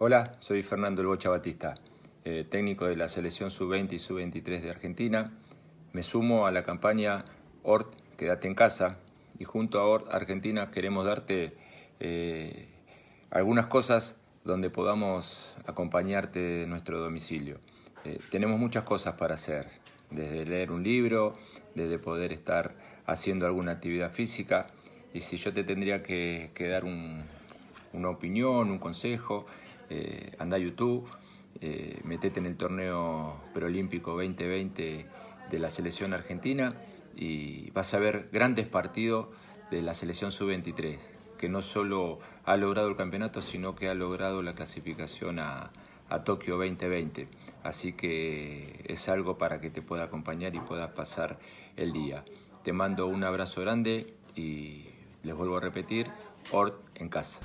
Hola, soy Fernando El Bocha Batista, eh, técnico de la selección sub-20 y sub-23 de Argentina. Me sumo a la campaña ORT Quédate en casa y junto a ORT Argentina queremos darte eh, algunas cosas donde podamos acompañarte de nuestro domicilio. Eh, tenemos muchas cosas para hacer, desde leer un libro, desde poder estar haciendo alguna actividad física. Y si yo te tendría que, dar una opinión, un consejo, eh, anda a YouTube, eh, metete en el torneo preolímpico 2020 de la selección argentina y vas a ver grandes partidos de la selección sub-23, que no solo ha logrado el campeonato, sino que ha logrado la clasificación a, a Tokio 2020. Así que es algo para que te pueda acompañar y puedas pasar el día. Te mando un abrazo grande y les vuelvo a repetir, Ort en casa.